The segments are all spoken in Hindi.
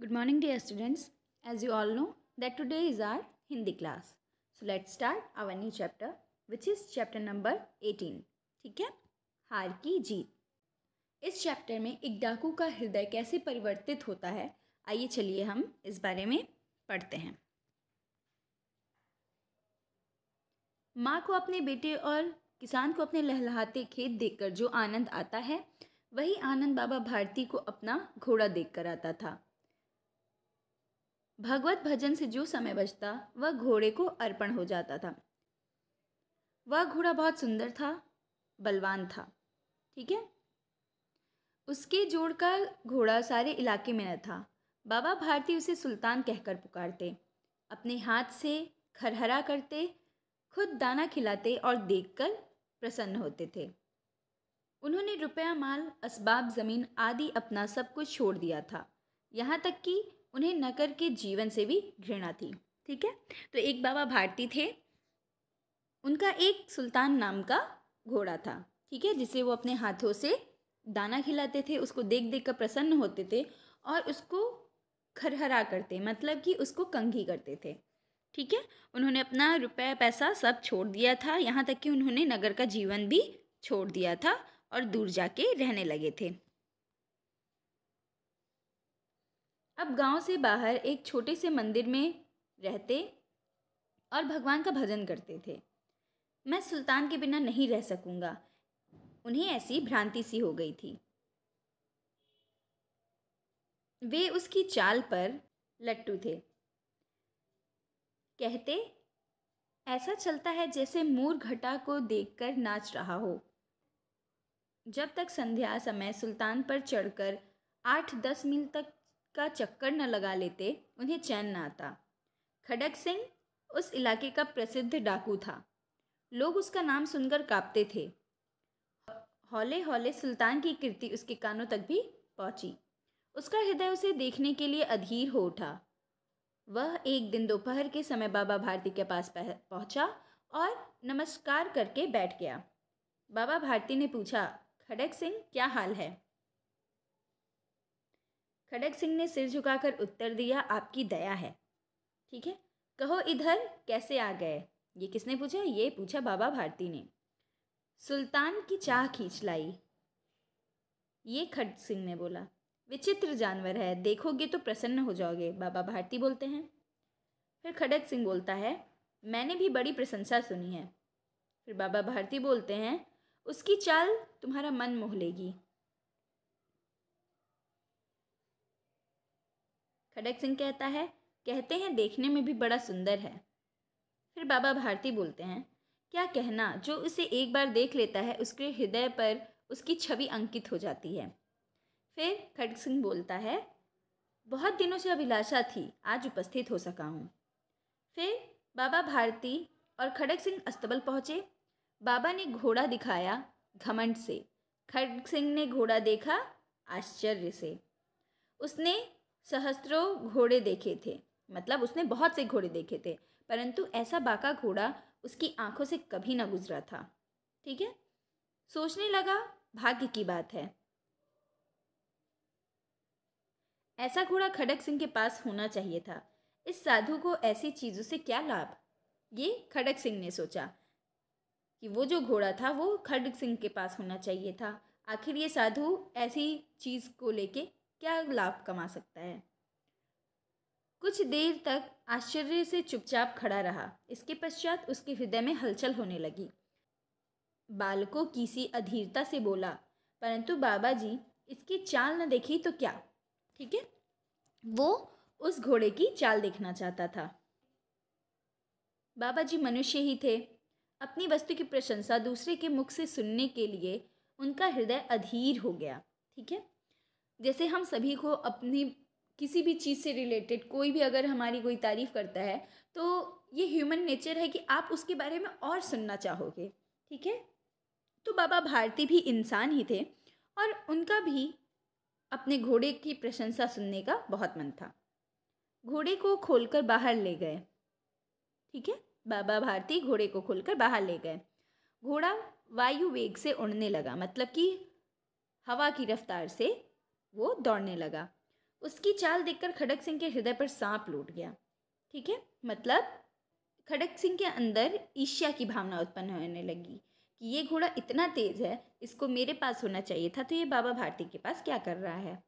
Good morning dear students as you all know that today is our Hindi class so let start our new chapter which is chapter number 18. ठीक है हार की जीत इस चैप्टर में एक डाकू का हृदय कैसे परिवर्तित होता है आइए चलिए हम इस बारे में पढ़ते हैं माँ को अपने बेटे और किसान को अपने लहलहाते खेत देखकर जो आनंद आता है वही आनंद बाबा भारती को अपना घोड़ा देखकर आता था भगवत भजन से जो समय बचता वह घोड़े को अर्पण हो जाता था वह घोड़ा बहुत सुंदर था बलवान था ठीक है उसके जोड़ का घोड़ा सारे इलाके में न था बाबा भारती उसे सुल्तान कहकर पुकारते अपने हाथ से खरहरा करते खुद दाना खिलाते और देखकर प्रसन्न होते थे उन्होंने रुपया माल असबाब ज़मीन आदि अपना सब कुछ छोड़ दिया था यहाँ तक कि उन्हें नगर के जीवन से भी घृणा थी ठीक है तो एक बाबा भारती थे उनका एक सुल्तान नाम का घोड़ा था ठीक है जिसे वो अपने हाथों से दाना खिलाते थे उसको देख देख कर प्रसन्न होते थे और उसको खरहरा करते मतलब कि उसको कंघी करते थे ठीक है उन्होंने अपना रुपया पैसा सब छोड़ दिया था यहाँ तक कि उन्होंने नगर का जीवन भी छोड़ दिया था और दूर जाके रहने लगे थे अब गांव से बाहर एक छोटे से मंदिर में रहते और भगवान का भजन करते थे मैं सुल्तान के बिना नहीं रह सकूंगा उन्हें ऐसी भ्रांति सी हो गई थी वे उसकी चाल पर लट्टू थे कहते ऐसा चलता है जैसे मूर घटा को देखकर नाच रहा हो जब तक संध्या समय सुल्तान पर चढ़कर आठ दस मील तक का चक्कर न लगा लेते उन्हें चैन न आता खडक सिंह उस इलाके का प्रसिद्ध डाकू था लोग उसका नाम सुनकर कांपते थे हौले हौले सुल्तान की कृति उसके कानों तक भी पहुंची उसका हृदय उसे देखने के लिए अधीर हो उठा वह एक दिन दोपहर के समय बाबा भारती के पास पहुंचा और नमस्कार करके बैठ गया बाबा भारती ने पूछा खड़क सिंह क्या हाल है खड़ग सिंह ने सिर झुकाकर उत्तर दिया आपकी दया है ठीक है कहो इधर कैसे आ गए ये किसने पूछा ये पूछा बाबा भारती ने सुल्तान की चाह खींच लाई ये खड़ सिंह ने बोला विचित्र जानवर है देखोगे तो प्रसन्न हो जाओगे बाबा भारती बोलते हैं फिर खडग सिंह बोलता है मैंने भी बड़ी प्रशंसा सुनी है फिर बाबा भारती बोलते हैं उसकी चाल तुम्हारा मन मोह लेगी खडक सिंह कहता है कहते हैं देखने में भी बड़ा सुंदर है फिर बाबा भारती बोलते हैं क्या कहना जो उसे एक बार देख लेता है उसके हृदय पर उसकी छवि अंकित हो जाती है फिर खड़ग सिंह बोलता है बहुत दिनों से अभिलाषा थी आज उपस्थित हो सका हूँ फिर बाबा भारती और खड़ग सिंह अस्तबल पहुँचे बाबा ने घोड़ा दिखाया घमंड से खड़ग सिंह ने घोड़ा देखा आश्चर्य से उसने सहस्त्रों घोड़े देखे थे मतलब उसने बहुत से घोड़े देखे थे परंतु ऐसा बाका घोड़ा उसकी आंखों से कभी ना गुजरा था ठीक है सोचने लगा भाग्य की बात है ऐसा घोड़ा खड़क सिंह के पास होना चाहिए था इस साधु को ऐसी चीज़ों से क्या लाभ ये खड़क सिंह ने सोचा कि वो जो घोड़ा था वो खड़ग सिंह के पास होना चाहिए था आखिर ये साधु ऐसी चीज़ को लेके क्या लाभ कमा सकता है कुछ देर तक आश्चर्य से चुपचाप खड़ा रहा इसके पश्चात उसके हृदय में हलचल होने लगी की किसी अधीरता से बोला परंतु बाबा जी इसकी चाल न देखी तो क्या ठीक है वो उस घोड़े की चाल देखना चाहता था बाबा जी मनुष्य ही थे अपनी वस्तु की प्रशंसा दूसरे के मुख से सुनने के लिए उनका हृदय अधीर हो गया ठीक है जैसे हम सभी को अपनी किसी भी चीज़ से रिलेटेड कोई भी अगर हमारी कोई तारीफ़ करता है तो ये ह्यूमन नेचर है कि आप उसके बारे में और सुनना चाहोगे ठीक है तो बाबा भारती भी इंसान ही थे और उनका भी अपने घोड़े की प्रशंसा सुनने का बहुत मन था घोड़े को खोलकर बाहर ले गए ठीक है बाबा भारती घोड़े को खोलकर बाहर ले गए घोड़ा वायु वेग से उड़ने लगा मतलब कि हवा की रफ्तार से वो दौड़ने लगा उसकी चाल देखकर खड़क सिंह के हृदय पर सांप लूट गया ठीक है मतलब खड़क सिंह के अंदर ईर्ष्या की भावना उत्पन्न होने लगी कि ये घोड़ा इतना तेज़ है इसको मेरे पास होना चाहिए था तो ये बाबा भारती के पास क्या कर रहा है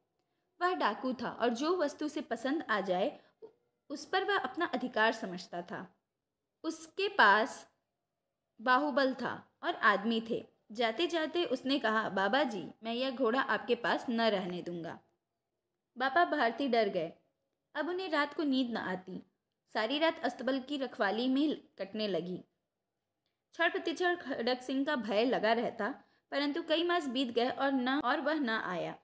वह डाकू था और जो वस्तु उसे पसंद आ जाए उस पर वह अपना अधिकार समझता था उसके पास बाहुबल था और आदमी थे जाते जाते उसने कहा बाबा जी मैं यह घोड़ा आपके पास न रहने दूंगा बाबा भारती डर गए अब उन्हें रात को नींद न आती सारी रात अस्तबल की रखवाली में कटने लगी क्षण प्रतिक्षण खड़क सिंह का भय लगा रहता परंतु कई मास बीत गए और न और वह न आया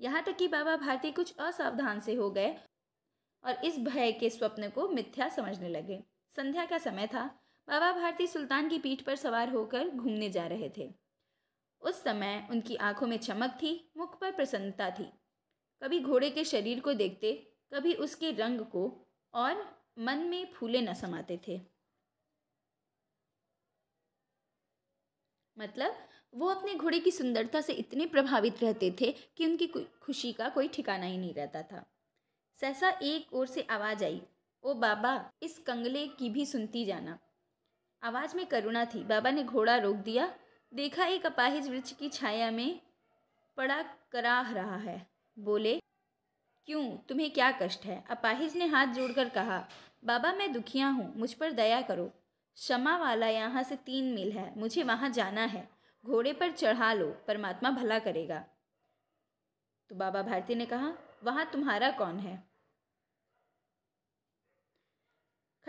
यहाँ तक कि बाबा भारती कुछ असावधान से हो गए और इस भय के स्वप्न को मिथ्या समझने लगे संध्या का समय था बाबा भारती सुल्तान की पीठ पर सवार होकर घूमने जा रहे थे उस समय उनकी आंखों में चमक थी मुख पर प्रसन्नता थी कभी घोड़े के शरीर को देखते कभी उसके रंग को और मन में फूले न समाते थे मतलब वो अपने घोड़े की सुंदरता से इतने प्रभावित रहते थे कि उनकी खुशी का कोई ठिकाना ही नहीं रहता था सहसा एक ओर से आवाज़ आई ओ बाबा इस कंगले की भी सुनती जाना आवाज़ में करुणा थी बाबा ने घोड़ा रोक दिया देखा एक अपाहिज वृक्ष की छाया में पड़ा कराह रहा है बोले क्यों तुम्हें क्या कष्ट है अपाहिज ने हाथ जोड़कर कहा बाबा मैं दुखिया हूँ मुझ पर दया करो क्षमा वाला यहाँ से तीन मील है मुझे वहाँ जाना है घोड़े पर चढ़ा लो परमात्मा भला करेगा तो बाबा भारती ने कहा वहाँ तुम्हारा कौन है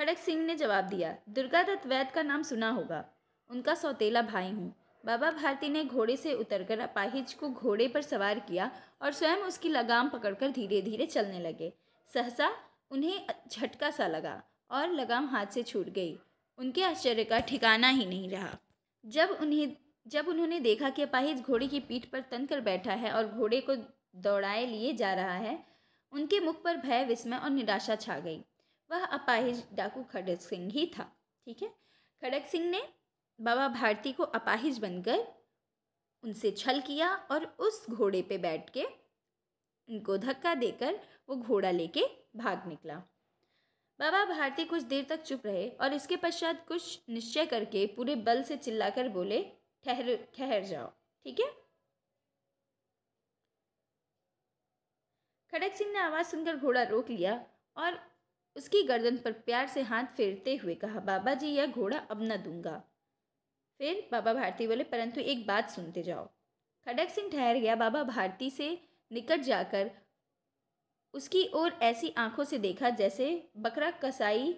खड़क सिंह ने जवाब दिया दुर्गा दत्त वैद का नाम सुना होगा उनका सौतेला भाई हूँ बाबा भारती ने घोड़े से उतरकर अपाहिज को घोड़े पर सवार किया और स्वयं उसकी लगाम पकड़कर धीरे धीरे चलने लगे सहसा उन्हें झटका सा लगा और लगाम हाथ से छूट गई उनके आश्चर्य का ठिकाना ही नहीं रहा जब उन्हें जब उन्होंने देखा कि अपाहिज घोड़े की पीठ पर तन कर बैठा है और घोड़े को दौड़ाए लिए जा रहा है उनके मुख पर भय विस्मय और निराशा छा गई वह अपाहिज डाकू खड़ग सिंह ही था ठीक है खड़ग सिंह ने बाबा भारती को अपाहिज बनकर उनसे छल किया और उस घोड़े पे बैठ के उनको धक्का देकर वो घोड़ा लेके भाग निकला बाबा भारती कुछ देर तक चुप रहे और इसके पश्चात कुछ निश्चय करके पूरे बल से चिल्लाकर बोले ठहर ठहर जाओ ठीक है खड़ग सिंह ने आवाज़ सुनकर घोड़ा रोक लिया और उसकी गर्दन पर प्यार से हाथ फेरते हुए कहा बाबा जी यह घोड़ा अब न दूंगा फिर बाबा भारती बोले परंतु एक बात सुनते जाओ खड़क सिंह ठहर गया बाबा भारती से निकट जाकर उसकी ओर ऐसी आंखों से देखा जैसे बकरा कसाई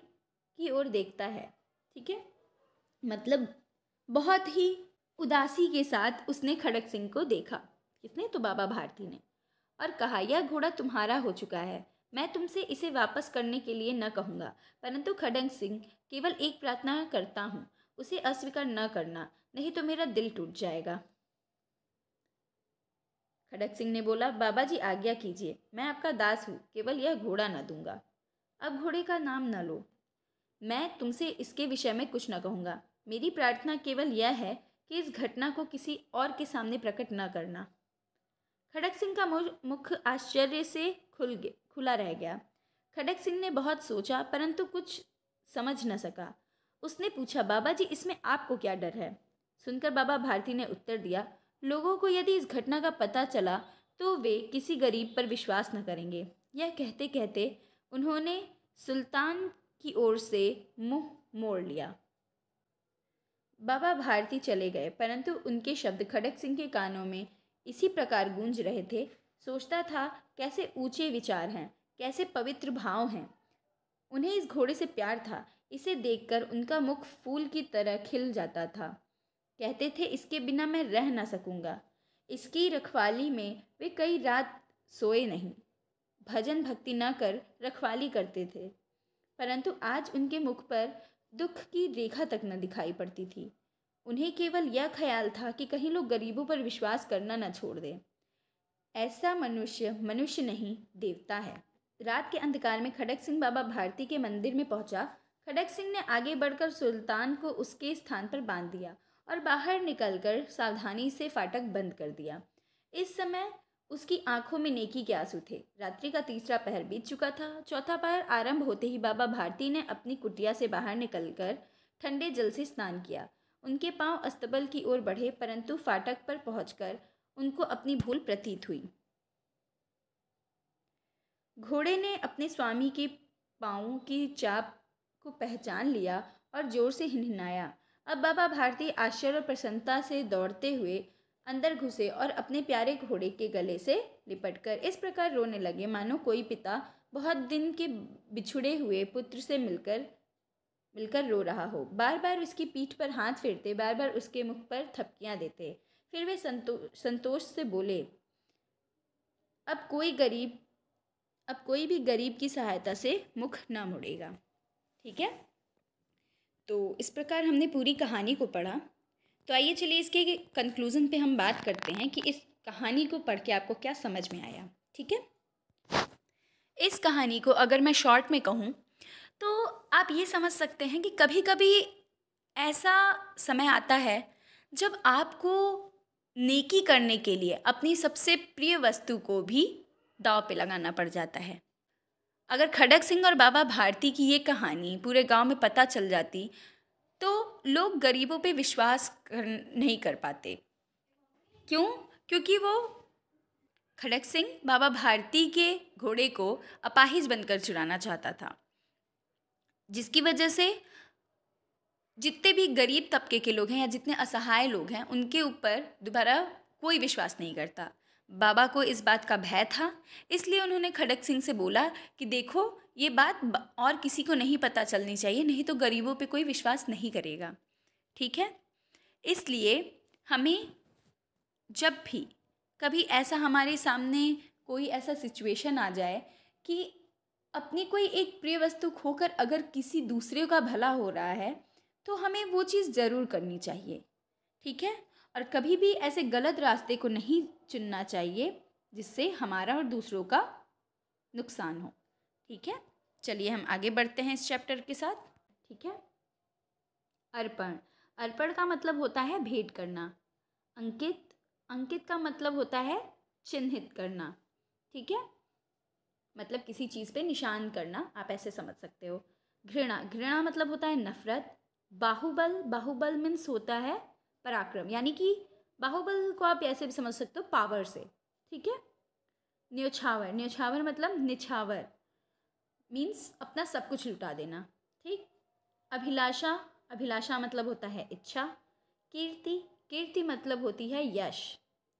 की ओर देखता है ठीक है मतलब बहुत ही उदासी के साथ उसने खड़क सिंह को देखा किसने तो बाबा भारती ने और कहा यह घोड़ा तुम्हारा हो चुका है मैं तुमसे इसे वापस करने के लिए न कहूँगा परंतु खडंग सिंह केवल एक प्रार्थना करता हूँ उसे अस्वीकार न करना नहीं तो मेरा दिल टूट जाएगा खडक सिंह ने बोला बाबा जी आज्ञा कीजिए मैं आपका दास हूँ केवल यह घोड़ा न दूंगा अब घोड़े का नाम न लो मैं तुमसे इसके विषय में कुछ न कहूँगा मेरी प्रार्थना केवल यह है कि इस घटना को किसी और के सामने प्रकट न करना खड़क सिंह का मुख आश्चर्य से खुल गया खुला रह गया खडक सिंह ने बहुत सोचा परंतु कुछ समझ न सका उसने पूछा बाबा जी इसमें आपको क्या डर है सुनकर बाबा भारती ने उत्तर दिया लोगों को यदि इस घटना का पता चला तो वे किसी गरीब पर विश्वास न करेंगे यह कहते कहते उन्होंने सुल्तान की ओर से मुंह मोड़ लिया बाबा भारती चले गए परंतु उनके शब्द खड़क सिंह के कानों में इसी प्रकार गूंज रहे थे सोचता था कैसे ऊंचे विचार हैं कैसे पवित्र भाव हैं उन्हें इस घोड़े से प्यार था इसे देखकर उनका मुख फूल की तरह खिल जाता था कहते थे इसके बिना मैं रह ना सकूँगा इसकी रखवाली में वे कई रात सोए नहीं भजन भक्ति न कर रखवाली करते थे परंतु आज उनके मुख पर दुख की रेखा तक न दिखाई पड़ती थी उन्हें केवल यह ख्याल था कि कहीं लोग गरीबों पर विश्वास करना न छोड़ दें ऐसा मनुष्य मनुष्य नहीं देवता है रात के अंधकार में खड़क सिंह बाबा भारती के मंदिर में पहुंचा खड़क सिंह ने आगे बढ़कर सुल्तान को उसके स्थान पर बांध दिया और बाहर निकलकर सावधानी से फाटक बंद कर दिया इस समय उसकी आंखों में नेकी के आंसू थे रात्रि का तीसरा पहर बीत चुका था चौथा पहर आरंभ होते ही बाबा भारती ने अपनी कुटिया से बाहर निकलकर ठंडे जल से स्नान किया उनके पांव अस्तबल की ओर बढ़े परंतु फाटक पर पहुंचकर उनको अपनी भूल प्रतीत हुई घोड़े ने अपने स्वामी के पाँव की चाप को पहचान लिया और जोर से हिनहिनाया अब बाबा भारती आश्चर्य और प्रसन्नता से दौड़ते हुए अंदर घुसे और अपने प्यारे घोड़े के गले से लिपटकर इस प्रकार रोने लगे मानो कोई पिता बहुत दिन के बिछुड़े हुए पुत्र से मिलकर मिलकर रो रहा हो बार बार उसकी पीठ पर हाथ फेरते बार बार उसके मुख पर थपकियाँ देते फिर वे संतो संतोष से बोले अब कोई गरीब अब कोई भी गरीब की सहायता से मुख ना मुड़ेगा ठीक है तो इस प्रकार हमने पूरी कहानी को पढ़ा तो आइए चलिए इसके कंक्लूज़न पे हम बात करते हैं कि इस कहानी को पढ़ के आपको क्या समझ में आया ठीक है इस कहानी को अगर मैं शॉर्ट में कहूँ तो आप ये समझ सकते हैं कि कभी कभी ऐसा समय आता है जब आपको नेकी करने के लिए अपनी सबसे प्रिय वस्तु को भी दाव पे लगाना पड़ जाता है अगर खड़ग सिंह और बाबा भारती की ये कहानी पूरे गांव में पता चल जाती तो लोग गरीबों पे विश्वास कर नहीं कर पाते क्यों क्योंकि वो खड़ग सिंह बाबा भारती के घोड़े को अपाहिज बनकर चुराना चाहता था जिसकी वजह से जितने भी गरीब तबके के लोग हैं या जितने असहाय लोग हैं उनके ऊपर दोबारा कोई विश्वास नहीं करता बाबा को इस बात का भय था इसलिए उन्होंने खड़क सिंह से बोला कि देखो ये बात और किसी को नहीं पता चलनी चाहिए नहीं तो गरीबों पे कोई विश्वास नहीं करेगा ठीक है इसलिए हमें जब भी कभी ऐसा हमारे सामने कोई ऐसा सिचुएशन आ जाए कि अपनी कोई एक प्रिय वस्तु खोकर अगर किसी दूसरे का भला हो रहा है तो हमें वो चीज़ ज़रूर करनी चाहिए ठीक है और कभी भी ऐसे गलत रास्ते को नहीं चुनना चाहिए जिससे हमारा और दूसरों का नुकसान हो ठीक है चलिए हम आगे बढ़ते हैं इस चैप्टर के साथ ठीक है अर्पण अर्पण का मतलब होता है भेंट करना अंकित अंकित का मतलब होता है चिन्हित करना ठीक है मतलब किसी चीज़ पे निशान करना आप ऐसे समझ सकते हो घृणा घृणा मतलब होता है नफ़रत बाहुबल बाहुबल मीन्स होता है पराक्रम यानी कि बाहुबल को आप ऐसे भी समझ सकते हो पावर से ठीक है न्योछावर न्योछावर मतलब निछावर मीन्स अपना सब कुछ लुटा देना ठीक अभिलाषा अभिलाषा मतलब होता है इच्छा कीर्ति कीर्ति मतलब होती है यश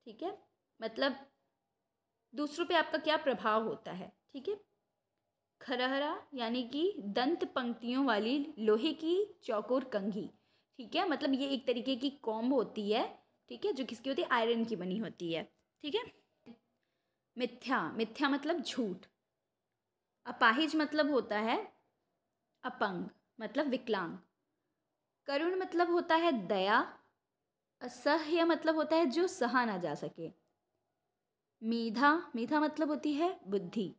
ठीक है मतलब दूसरों पे आपका क्या प्रभाव होता है ठीक है खरहरा यानी कि दंत पंक्तियों वाली लोहे की चौकोर कंघी ठीक है मतलब ये एक तरीके की कॉम्ब होती है ठीक है जो किसकी होती है आयरन की बनी होती है ठीक है मिथ्या मिथ्या मतलब झूठ अपाहिज मतलब होता है अपंग मतलब विकलांग करुण मतलब होता है दया असह्य मतलब होता है जो सहा ना जा सके मीधा मीधा मतलब होती है बुद्धि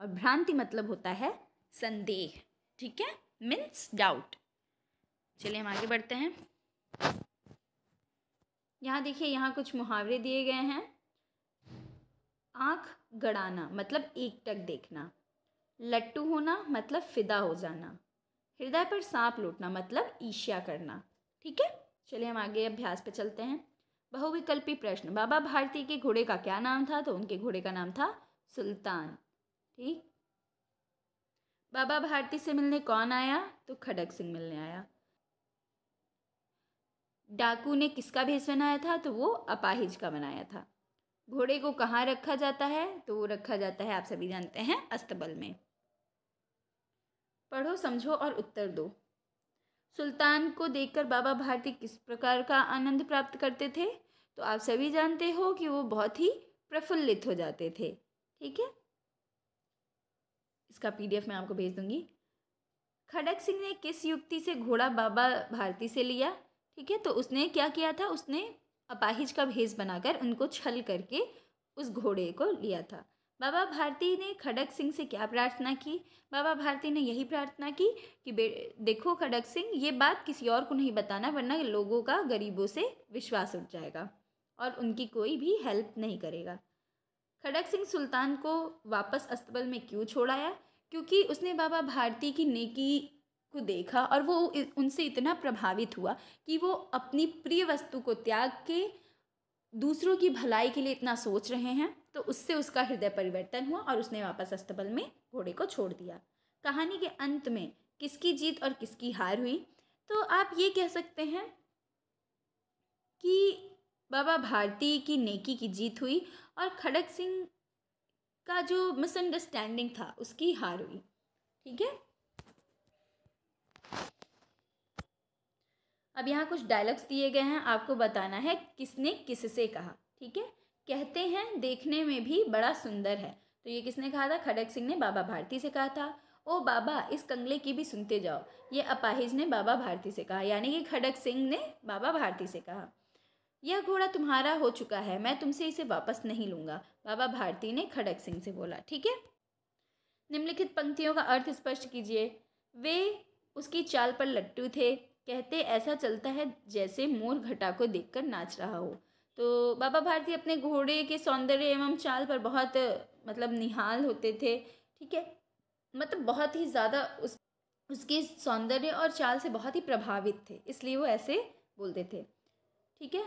और भ्रांति मतलब होता है संदेह ठीक है मीन्स डाउट चलिए हम आगे बढ़ते हैं यहाँ देखिए यहाँ कुछ मुहावरे दिए गए हैं आँख गड़ाना मतलब एकटक देखना लट्टू होना मतलब फिदा हो जाना हृदय पर सांप लूटना मतलब ईशिया करना ठीक है चलिए हम आगे अभ्यास पे चलते हैं बहुविकल्पी प्रश्न बाबा भारती के घोड़े का क्या नाम था तो उनके घोड़े का नाम था सुल्तान ठीक बाबा भारती से मिलने कौन आया तो खडग सिंह मिलने आया डाकू ने किसका भेष बनाया था तो वो अपाहिज का बनाया था घोड़े को कहाँ रखा जाता है तो वो रखा जाता है आप सभी जानते हैं अस्तबल में पढ़ो समझो और उत्तर दो सुल्तान को देखकर बाबा भारती किस प्रकार का आनंद प्राप्त करते थे तो आप सभी जानते हो कि वो बहुत ही प्रफुल्लित हो जाते थे ठीक है इसका पीडीएफ मैं आपको भेज दूँगी खड़ग सिंह ने किस युक्ति से घोड़ा बाबा भारती से लिया ठीक है तो उसने क्या किया था उसने अपाहिज का भेज बनाकर उनको छल करके उस घोड़े को लिया था बाबा भारती ने खड़ग सिंह से क्या प्रार्थना की बाबा भारती ने यही प्रार्थना की कि बे देखो खड़ग सिंह ये बात किसी और को नहीं बताना वरना लोगों का गरीबों से विश्वास उठ जाएगा और उनकी कोई भी हेल्प नहीं करेगा खड़क सिंह सुल्तान को वापस अस्तबल में क्यों छोड़ाया क्योंकि उसने बाबा भारती की नेकी को देखा और वो उनसे इतना प्रभावित हुआ कि वो अपनी प्रिय वस्तु को त्याग के दूसरों की भलाई के लिए इतना सोच रहे हैं तो उससे उसका हृदय परिवर्तन हुआ और उसने वापस अस्तबल में घोड़े को छोड़ दिया कहानी के अंत में किसकी जीत और किसकी हार हुई तो आप ये कह सकते हैं कि बाबा भारती की नेकी की जीत हुई और खड़क सिंह का जो मिसअंडरस्टैंडिंग था उसकी हार हुई ठीक है अब यहाँ कुछ डायलॉग्स दिए गए हैं आपको बताना है किसने किससे कहा ठीक है कहते हैं देखने में भी बड़ा सुंदर है तो ये किसने कहा था खड़ग सिंह ने बाबा भारती से कहा था ओ बाबा इस कंगले की भी सुनते जाओ ये अपाहिज ने बाबा भारती से कहा यानी कि खडग सिंह ने बाबा भारती से कहा यह घोड़ा तुम्हारा हो चुका है मैं तुमसे इसे वापस नहीं लूँगा बाबा भारती ने खड़क सिंह से बोला ठीक है निम्नलिखित पंक्तियों का अर्थ स्पष्ट कीजिए वे उसकी चाल पर लट्टू थे कहते ऐसा चलता है जैसे मोर घटा को देखकर नाच रहा हो तो बाबा भारती अपने घोड़े के सौंदर्य एवं चाल पर बहुत मतलब निहाल होते थे ठीक है मतलब बहुत ही ज़्यादा उस उसके सौंदर्य और चाल से बहुत ही प्रभावित थे इसलिए वो ऐसे बोलते थे ठीक है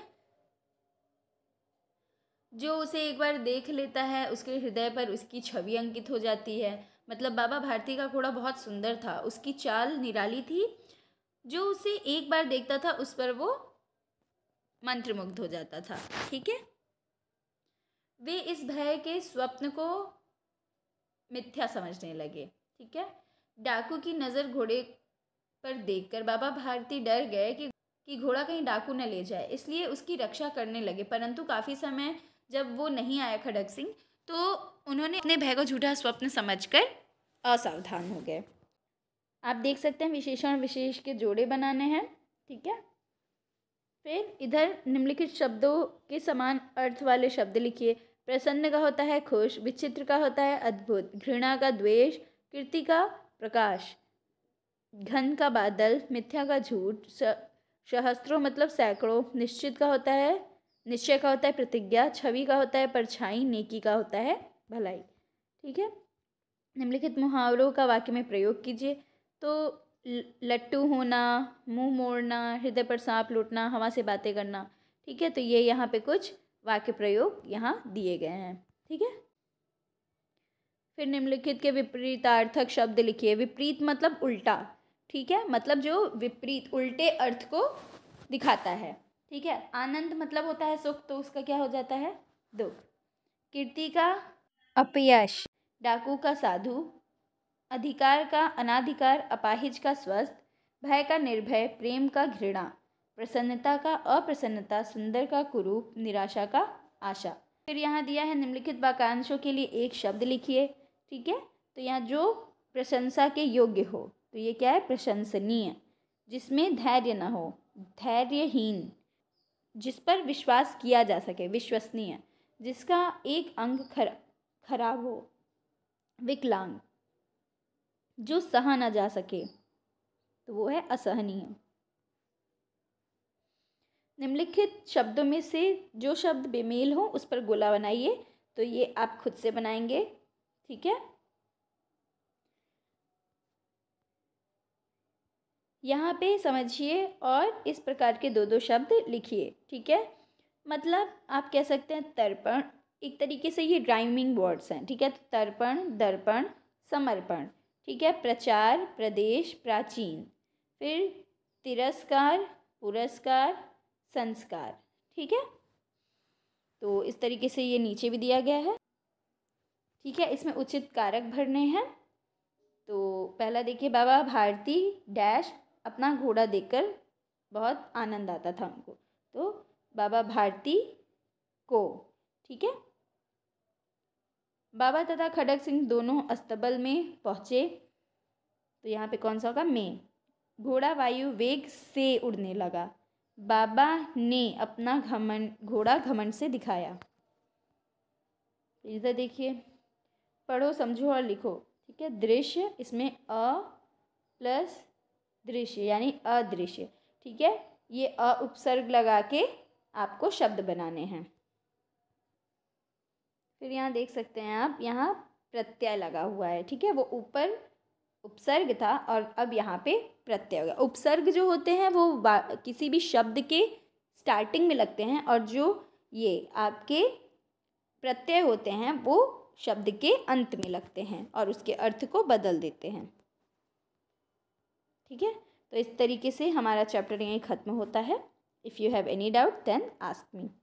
जो उसे एक बार देख लेता है उसके हृदय पर उसकी छवि अंकित हो जाती है मतलब बाबा भारती का घोड़ा बहुत सुंदर था उसकी चाल निराली थी जो उसे एक बार देखता था उस पर वो मंत्रमुग्ध हो जाता था ठीक है वे इस भय के स्वप्न को मिथ्या समझने लगे ठीक है डाकू की नज़र घोड़े पर देखकर बाबा भारती डर गए कि कि घोड़ा कहीं डाकू न ले जाए इसलिए उसकी रक्षा करने लगे परंतु काफ़ी समय जब वो नहीं आया खड़ग सिंह तो उन्होंने अपने भय को झूठा स्वप्न समझकर असावधान हो गए आप देख सकते हैं विशेषण विशेष के जोड़े बनाने हैं ठीक है फिर इधर निम्नलिखित शब्दों के समान अर्थ वाले शब्द लिखिए प्रसन्न का होता है खुश विचित्र का होता है अद्भुत घृणा का द्वेष कीर्ति का प्रकाश घन का बादल मिथ्या का झूठ सहस्त्रों मतलब सैकड़ों निश्चित का होता है निश्चय का होता है प्रतिज्ञा छवि का होता है परछाई नेकी का होता है भलाई ठीक है निम्नलिखित मुहावरों का वाक्य में प्रयोग कीजिए तो लट्टू होना मुंह मोड़ना हृदय पर सांप लूटना हवा से बातें करना ठीक है तो ये यहाँ पे कुछ वाक्य प्रयोग यहाँ दिए गए हैं ठीक है फिर निम्नलिखित के विपरीतार्थक शब्द लिखिए विपरीत मतलब उल्टा ठीक है मतलब जो विपरीत उल्टे अर्थ को दिखाता है ठीक है आनंद मतलब होता है सुख तो उसका क्या हो जाता है दुख कीर्ति का अपयश डाकू का साधु अधिकार का अनाधिकार अपाहिज का स्वस्थ भय का निर्भय प्रेम का घृणा प्रसन्नता का अप्रसन्नता सुंदर का कुरूप निराशा का आशा फिर यहाँ दिया है निम्नलिखित वाक्यांशों के लिए एक शब्द लिखिए ठीक है तो यहाँ जो प्रशंसा के योग्य हो तो ये क्या है प्रशंसनीय जिसमें धैर्य न हो धैर्यहीन जिस पर विश्वास किया जा सके विश्वसनीय जिसका एक अंग खरा खराब हो विकलांग जो सहा ना जा सके तो वो है असहनीय निम्नलिखित शब्दों में से जो शब्द बेमेल हो उस पर गोला बनाइए तो ये आप खुद से बनाएंगे ठीक है यहाँ पे समझिए और इस प्रकार के दो दो शब्द लिखिए ठीक है मतलब आप कह सकते हैं तर्पण एक तरीके से ये ड्राइमिंग वर्ड्स हैं ठीक है तो तर्पण दर्पण समर्पण ठीक है प्रचार प्रदेश प्राचीन फिर तिरस्कार पुरस्कार संस्कार ठीक है तो इस तरीके से ये नीचे भी दिया गया है ठीक है इसमें उचित कारक भरने हैं तो पहला देखिए बाबा भारती डैश अपना घोड़ा देखकर बहुत आनंद आता था उनको तो बाबा भारती को ठीक है बाबा तथा खडग सिंह दोनों अस्तबल में पहुँचे तो यहाँ पे कौन सा होगा मे घोड़ा वायु वेग से उड़ने लगा बाबा ने अपना घमंड घोड़ा घमंड से दिखाया इधर देखिए पढ़ो समझो और लिखो ठीक है दृश्य इसमें अ प्लस दृश्य यानी अदृश्य ठीक है ये अ उपसर्ग लगा के आपको शब्द बनाने हैं फिर यहाँ देख सकते हैं आप यहाँ प्रत्यय लगा हुआ है ठीक है वो ऊपर उपसर्ग था और अब यहाँ पे प्रत्यय हो गया उपसर्ग जो होते हैं वो किसी भी शब्द के स्टार्टिंग में लगते हैं और जो ये आपके प्रत्यय होते हैं वो शब्द के अंत में लगते हैं और उसके अर्थ को बदल देते हैं ठीक है तो इस तरीके से हमारा चैप्टर यहीं ख़त्म होता है if you have any doubt then ask me